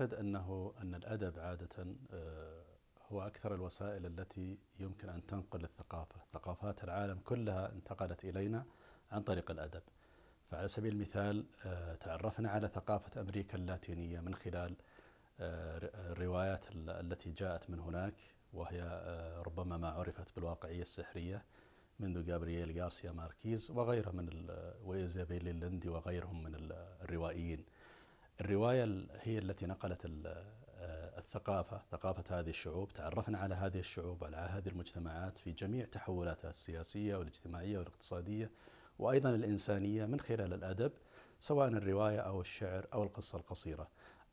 أعتقد أنه أن الأدب عادة آه، هو أكثر الوسائل التي يمكن أن تنقل الثقافة ثقافات العالم كلها انتقلت إلينا عن طريق الأدب فعلى سبيل المثال آه، تعرفنا على ثقافة أمريكا اللاتينية من خلال آه، الروايات التي جاءت من هناك وهي ربما ما عرفت بالواقعية السحرية منذ جابرييل غارسيا ماركيز وغيره من وإيزابيل لندي وغيرهم من الروائيين الرواية هي التي نقلت آه، الثقافة ثقافة هذه الشعوب تعرفنا على هذه الشعوب على هذه المجتمعات في جميع تحولاتها السياسية والاجتماعية والاقتصادية وأيضا الإنسانية من خلال الأدب سواء الرواية أو الشعر أو القصة القصيرة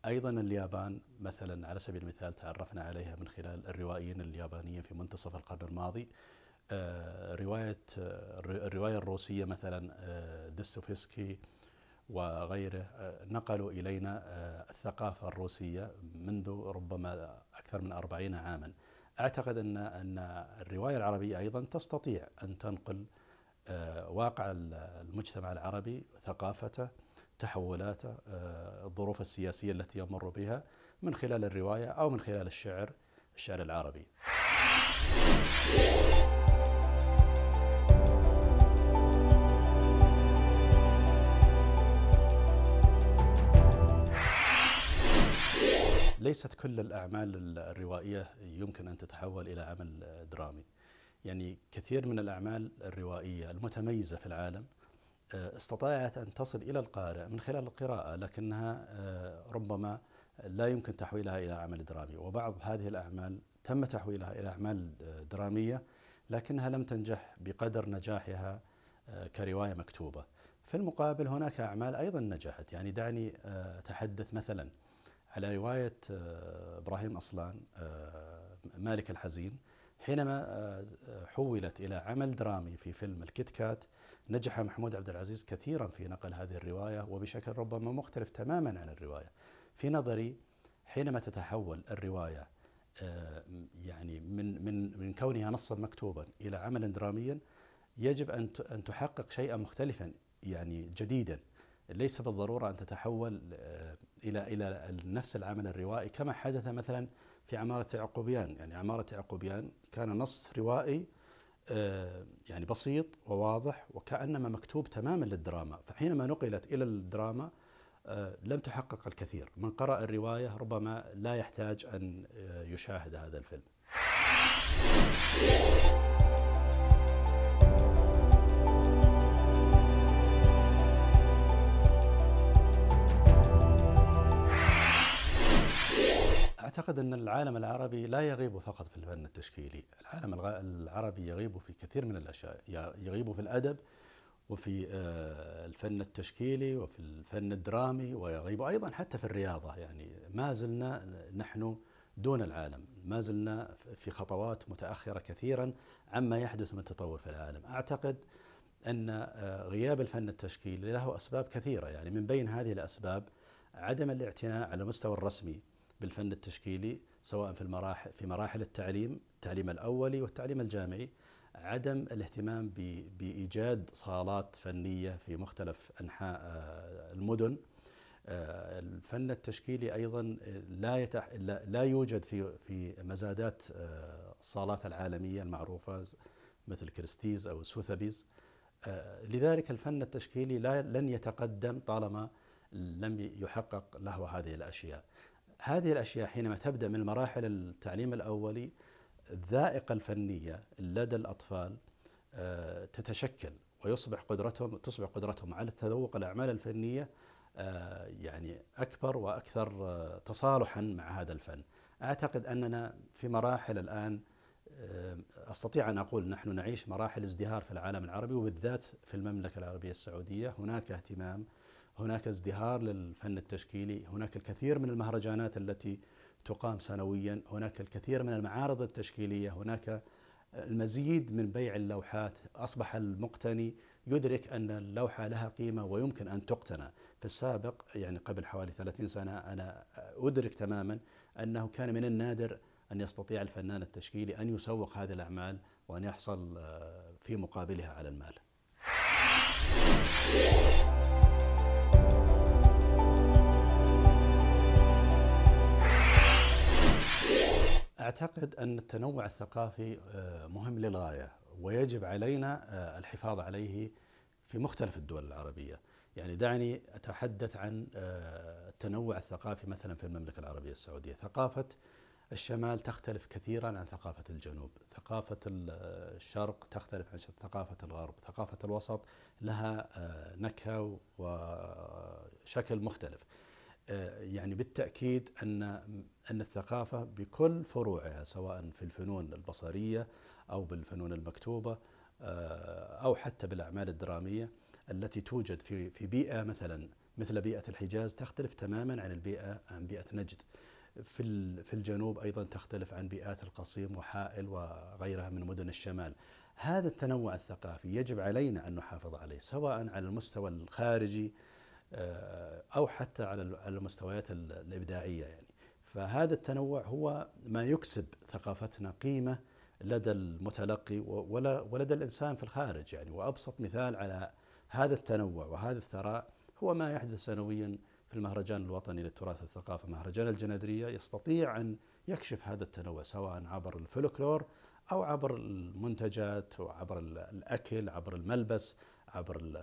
أيضا اليابان مثلا على سبيل المثال تعرفنا عليها من خلال الروائيين اليابانيين في منتصف القرن الماضي آه، رواية آه، الرواية الروسية مثلا دستوفيسكي وغيره آه، نقلوا إلينا آه، الثقافة الروسية منذ ربما أكثر من أربعين عاما أعتقد أن أن الرواية العربية أيضا تستطيع أن تنقل آه، واقع المجتمع العربي ثقافته تحولاته الظروف السياسية التي يمر بها من خلال الرواية أو من خلال الشعر الشعر العربي ليست كل الأعمال الروائية يمكن أن تتحول إلى عمل درامي يعني كثير من الأعمال الروائية المتميزة في العالم آه، استطاعت أن تصل إلى القارئ من خلال القراءة لكنها آه، ربما لا يمكن تحويلها إلى عمل درامي وبعض هذه الأعمال تم تحويلها إلى أعمال آه، درامية لكنها لم تنجح بقدر نجاحها كرواية مكتوبة في المقابل هناك أعمال أيضا نجحت يعني دعني أتحدث مثلا على رواية آه، إبراهيم أصلان آه، مالك الحزين حينما آه، حولت إلى عمل درامي في فيلم الكيت كات نجح محمود عبد العزيز كثيرا في نقل هذه الرواية وبشكل ربما مختلف تماما عن الرواية في نظري حينما تتحول الرواية يعني من من من كونها نصا مكتوبا الى عملا دراميا يجب ان ان تحقق شيئا مختلفا يعني جديدا ليس بالضروره ان تتحول آه، الى الى نفس العمل الروائي كما حدث مثلا في عماره يعقوبيان، يعني عماره يعقوبيان كان نص روائي آه، يعني بسيط وواضح وكانما مكتوب تماما للدراما، فحينما نقلت الى الدراما آه، لم تحقق الكثير، من قرأ الروايه ربما لا يحتاج ان يشاهد هذا الفيلم. أعتقد أن العالم العربي لا يغيب فقط في الفن التشكيلي العالم العربي يغيب في كثير من الأشياء يغيب في الأدب وفي آه، الفن التشكيلي وفي الفن الدرامي ويغيب أيضا حتى في الرياضة يعني ما زلنا نحن دون العالم ما زلنا في خطوات متأخرة كثيرا عما يحدث من تطور في العالم أعتقد أن آه، غياب الفن التشكيلي له أسباب كثيرة يعني من بين هذه الأسباب عدم الاعتناء على المستوى الرسمي بالفن التشكيلي سواء في المراحل في مراحل التعليم التعليم الاولي والتعليم الجامعي عدم الاهتمام بايجاد صالات فنيه في مختلف انحاء آه، المدن آه، الفن التشكيلي ايضا لا يتح لا يوجد في في مزادات آه، الصالات العالميه المعروفه مثل كريستيز او سوثبيز لذلك الفن التشكيلي لا لن يتقدم طالما لم يحقق له هذه الاشياء هذه الأشياء حينما تبدأ من مراحل التعليم الأولي الذائقة الفنية لدى الأطفال آه، تتشكل ويصبح قدرتهم تصبح قدرتهم على التذوق الأعمال الفنية آه، يعني أكبر وأكثر آه، تصالحا مع هذا الفن أعتقد أننا في مراحل الآن استطيع ان اقول نحن نعيش مراحل ازدهار في العالم العربي وبالذات في المملكه العربيه السعوديه هناك اهتمام هناك ازدهار للفن التشكيلي هناك الكثير من المهرجانات التي تقام سنويا هناك الكثير من المعارض التشكيلية هناك المزيد من بيع اللوحات أصبح المقتني يدرك أن اللوحة لها قيمة ويمكن أن تقتنى في السابق يعني قبل حوالي 30 سنة أنا أدرك تماما أنه كان من النادر أن يستطيع الفنان التشكيلي أن يسوق هذه الأعمال وأن يحصل في مقابلها على المال اعتقد ان التنوع الثقافي آه، مهم للغايه ويجب علينا آه، الحفاظ عليه في مختلف الدول العربيه. يعني دعني اتحدث عن آه، التنوع الثقافي مثلا في المملكه العربيه السعوديه، ثقافه الشمال تختلف كثيرا عن ثقافه الجنوب، ثقافه الشرق تختلف عن ثقافه الغرب، ثقافه الوسط لها نكهه وشكل مختلف. آه، يعني بالتأكيد أن أن الثقافة بكل فروعها سواء في الفنون البصرية أو بالفنون المكتوبة آه، أو حتى بالأعمال الدرامية التي توجد في في بيئة مثلا مثل بيئة الحجاز تختلف تماما عن البيئة عن بيئة نجد. في في الجنوب ايضا تختلف عن بيئات القصيم وحائل وغيرها من مدن الشمال. هذا التنوع الثقافي يجب علينا ان نحافظ عليه سواء على المستوى الخارجي آه، او حتى على المستويات الابداعيه يعني فهذا التنوع هو ما يكسب ثقافتنا قيمه لدى المتلقي ولدى الانسان في الخارج يعني وابسط مثال على هذا التنوع وهذا الثراء هو ما يحدث سنويا في المهرجان الوطني للتراث والثقافه مهرجان الجنادريه يستطيع ان يكشف هذا التنوع سواء عبر الفلكلور او عبر المنتجات وعبر الاكل عبر الملبس عبر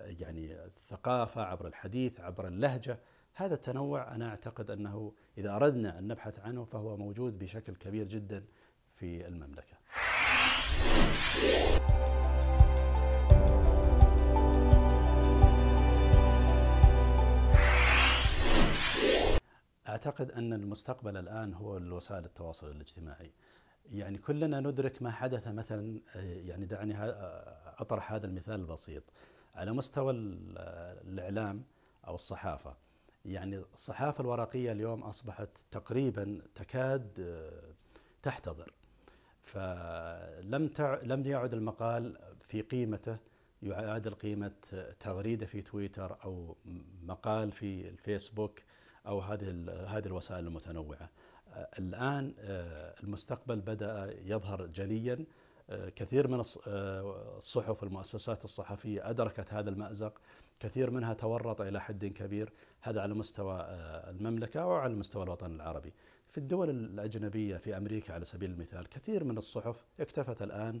يعني الثقافه عبر الحديث عبر اللهجه هذا التنوع انا اعتقد انه اذا اردنا ان نبحث عنه فهو موجود بشكل كبير جدا في المملكه اعتقد ان المستقبل الان هو الوسائل التواصل الاجتماعي يعني كلنا ندرك ما حدث مثلا آه، يعني دعني آه، اطرح هذا المثال البسيط على مستوى آه، الاعلام او الصحافه يعني الصحافه الورقيه اليوم اصبحت تقريبا تكاد تحتضر فلم تع... لم يعد المقال في قيمته يعادل قيمه تغريده في تويتر او مقال في الفيسبوك او هذه ال... هذه الوسائل المتنوعه. الآن آه، المستقبل بدأ يظهر جليا آه، كثير من آه، الصحف المؤسسات الصحفية أدركت هذا المأزق كثير منها تورط إلى حد كبير هذا على مستوى المملكة وعلى مستوى الوطن العربي في الدول الأجنبية في أمريكا على سبيل المثال كثير من الصحف اكتفت الآن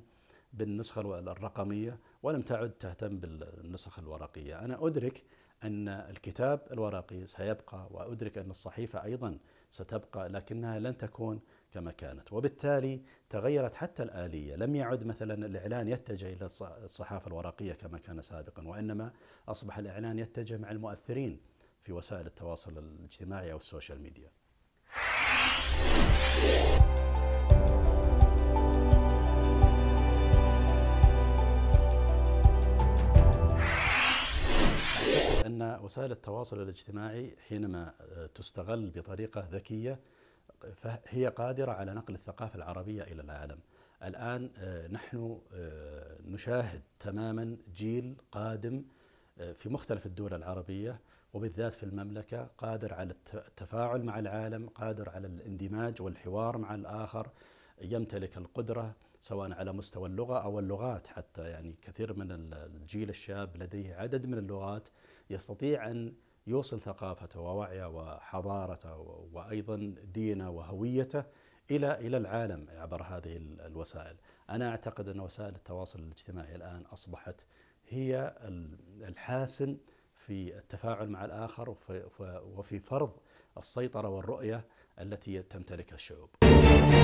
بالنسخة الرقمية ولم تعد تهتم بالنسخ الورقية أنا أدرك أن الكتاب الورقي سيبقى وأدرك أن الصحيفة أيضا ستبقى لكنها لن تكون كما كانت وبالتالي تغيرت حتى الآلية لم يعد مثلا الإعلان يتجه إلى الصحافة الورقية كما كان سابقا وإنما أصبح الإعلان يتجه مع المؤثرين في وسائل التواصل الاجتماعي أو السوشيال ميديا أن وسائل التواصل الاجتماعي حينما آه، تستغل بطريقة ذكية فهي قادرة على نقل الثقافة العربية إلى العالم الآن آه، نحن آه، نشاهد تماما جيل قادم في مختلف الدول العربية وبالذات في المملكة قادر على التفاعل مع العالم قادر على الاندماج والحوار مع الآخر يمتلك القدرة سواء على مستوى اللغة أو اللغات حتى يعني كثير من الجيل الشاب لديه عدد من اللغات يستطيع أن يوصل ثقافته ووعيه وحضارته وأيضا دينه وهويته إلى إلى العالم عبر هذه الوسائل أنا أعتقد أن وسائل التواصل الاجتماعي الآن أصبحت هي الحاسم في التفاعل مع الآخر وفي فرض السيطرة والرؤية التي تمتلكها الشعوب